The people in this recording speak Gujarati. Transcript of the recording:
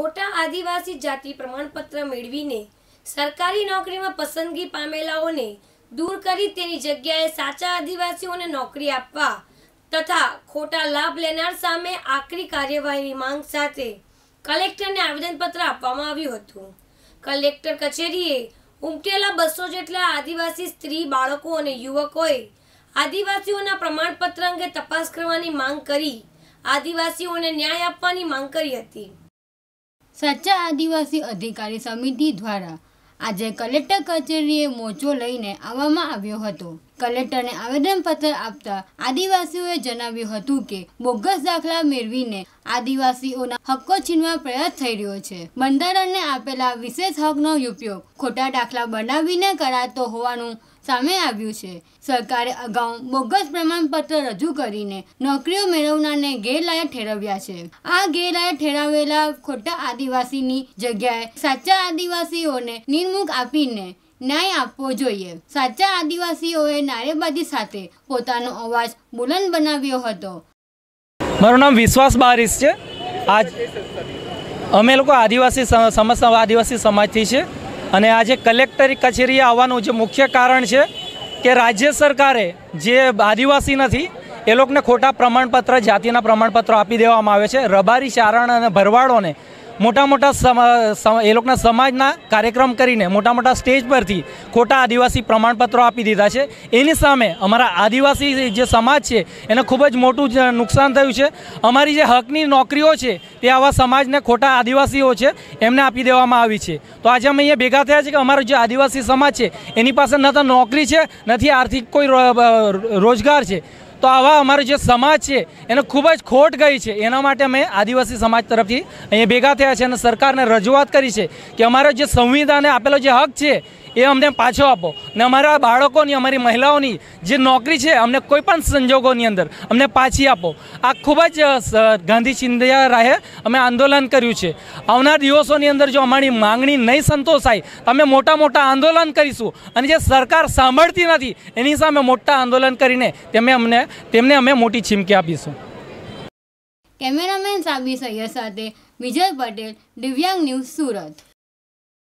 ખોટા આદિવાસી જાતિ પ્રમાણપત્ર મેળવીને સરકારી નોકરીમાં પસંદગી પામેલાઓને દૂર કરી તેની જગ્યાએ સાચા આદિવાસીઓને નોકરી આપવા તથા ખોટા લાભ લેનાર સામે આકરી કાર્યવાહીની માંગ સાથે કલેક્ટરને આવેદનપત્ર આપવામાં આવ્યું હતું કલેક્ટર કચેરીએ ઉમટેલા બસો જેટલા આદિવાસી સ્ત્રી બાળકો અને યુવકોએ આદિવાસીઓના પ્રમાણપત્ર અંગે તપાસ કરવાની માંગ કરી આદિવાસીઓને ન્યાય આપવાની માંગ કરી હતી સાચા આદિવાસી અધિકારી સમિતિ દ્વારા આજે કલેક્ટર કચેરીએ મોરચો લઈને આવવામાં આવ્યો હતો કલેક્ટરને આવેદનપત્ર આપતા આદિવાસીઓએ જણાવ્યું હતું કે બોગસ દાખલા મેળવીને આદિવાસીઓના હક્કો છીનવા પ્રયાસ થઈ રહ્યો છે બંધારણને આપેલા વિશેષ હકનો ઉપયોગ ખોટા દાખલા બનાવીને કરાતો હોવાનું સામે આવ્યું છે સરકારે અગાઉ બોગસ પ્રમાણપત્ર રજૂ કરીને નોકરીઓ મેળવનારને ગેરલાયક ઠેરવ્યા છે આ ગેરલાયક ઠેરાવેલા ખોટા આદિવાસીની જગ્યાએ સાચા આદિવાસીઓને નિર્મુખ આપીને ન્યાય આપવો જોઈએ સાચા આદિવાસીઓએ નારેબાજી સાથે પોતાનો અવાજ બુલંદ બનાવ્યો હતો મારું નામ વિશ્વાસ બારીસ છે આજ અમે લોકો આદિવાસી સમસ્ત આદિવાસી સમાજથી છે અને આજે કલેક્ટર કચેરીએ આવવાનું જે મુખ્ય કારણ છે કે રાજ્ય સરકારે જે આદિવાસી નથી એ લોકોને ખોટા પ્રમાણપત્ર જાતિના પ્રમાણપત્રો આપી દેવામાં આવે છે રબારી ચારણ અને ભરવાડોને મોટા મોટા એ લોકોના સમાજના કાર્યક્રમ કરીને મોટા મોટા સ્ટેજ પરથી ખોટા આદિવાસી પ્રમાણપત્રો આપી દીધા છે એની સામે અમારા આદિવાસી જે સમાજ છે એને ખૂબ જ મોટું નુકસાન થયું છે અમારી જે હકની નોકરીઓ છે તે આવા સમાજને ખોટા આદિવાસીઓ છે એમને આપી દેવામાં આવી છે તો આજે અમે અહીંયા ભેગા થયા છે કે અમારો જે આદિવાસી સમાજ છે એની પાસે ન તો નોકરી છે નથી આર્થિક કોઈ રોજગાર છે તો આવા અમારો જે સમાજ છે એને ખૂબ જ ખોટ ગઈ છે એના માટે અમે આદિવાસી સમાજ તરફથી અહીંયા ભેગા થયા છે અને સરકારને રજૂઆત કરી છે કે અમારો જે સંવિધાને આપેલો જે હક છે એ અમને પાછો આપો ને અમારા બાળકોની અમારી મહિલાઓની જે નોકરી છે અમને કોઈ પણ સંજોગોની અંદર અમને પાછી આપો આ ખૂબ જ ગાંધી ચિંધ્યા રાહે અમે આંદોલન કર્યું છે આવનાર દિવસોની અંદર જો અમારી માંગણી નહીં સંતોષાય અમે મોટા મોટા આંદોલન કરીશું અને જે સરકાર સાંભળતી નથી એની સામે મોટા આંદોલન કરીને તેમને અમને તેમને અમે મોટી ચીમકી આપીશું કેમેરામેન સાબી સૈયદ સાથે વિજય પટેલ દિવ્યાંગ ન્યૂઝ સુરત